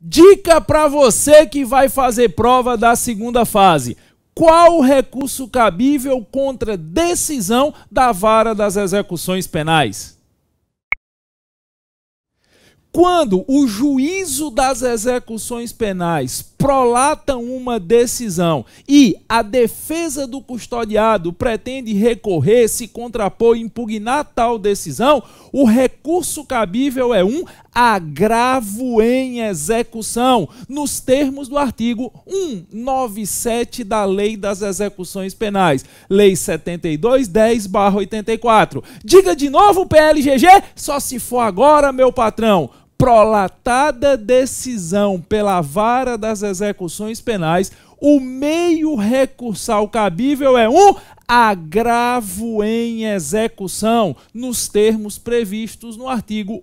Dica para você que vai fazer prova da segunda fase. Qual o recurso cabível contra decisão da vara das execuções penais? Quando o juízo das execuções penais prolata uma decisão e a defesa do custodiado pretende recorrer, se contrapor e impugnar tal decisão, o recurso cabível é um agravo em execução, nos termos do artigo 197 da Lei das Execuções Penais, Lei 7210/84. Diga de novo, PLGG, só se for agora, meu patrão prolatada decisão pela vara das execuções penais, o meio recursal cabível é um agravo em execução, nos termos previstos no artigo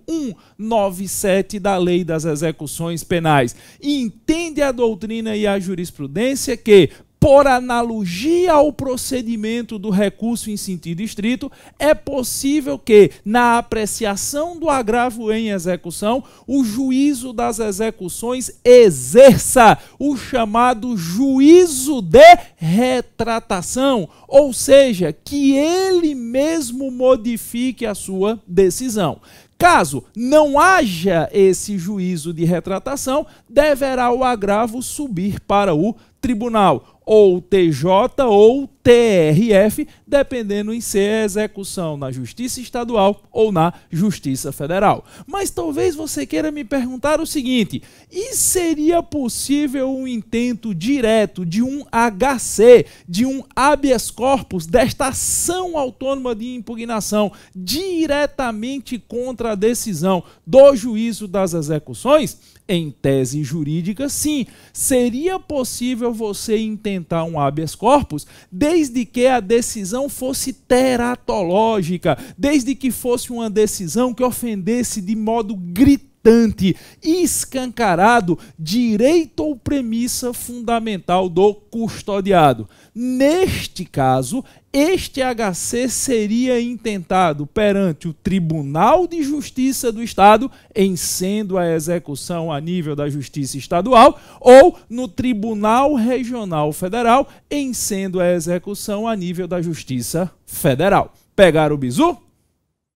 197 da Lei das Execuções Penais. Entende a doutrina e a jurisprudência que, por analogia ao procedimento do recurso em sentido estrito, é possível que, na apreciação do agravo em execução, o juízo das execuções exerça o chamado juízo de retratação, ou seja, que ele mesmo modifique a sua decisão. Caso não haja esse juízo de retratação, deverá o agravo subir para o tribunal ou TJ ou TRF, dependendo em ser é execução na Justiça Estadual ou na Justiça Federal. Mas talvez você queira me perguntar o seguinte: e seria possível um intento direto de um HC, de um habeas corpus, desta ação autônoma de impugnação diretamente contra a decisão do juízo das execuções? Em tese jurídica, sim. Seria possível você intentar um habeas corpus desde desde que a decisão fosse teratológica, desde que fosse uma decisão que ofendesse de modo gritante gritante, escancarado, direito ou premissa fundamental do custodiado. Neste caso, este HC seria intentado perante o Tribunal de Justiça do Estado, em sendo a execução a nível da Justiça Estadual, ou no Tribunal Regional Federal, em sendo a execução a nível da Justiça Federal. Pegar o bizu?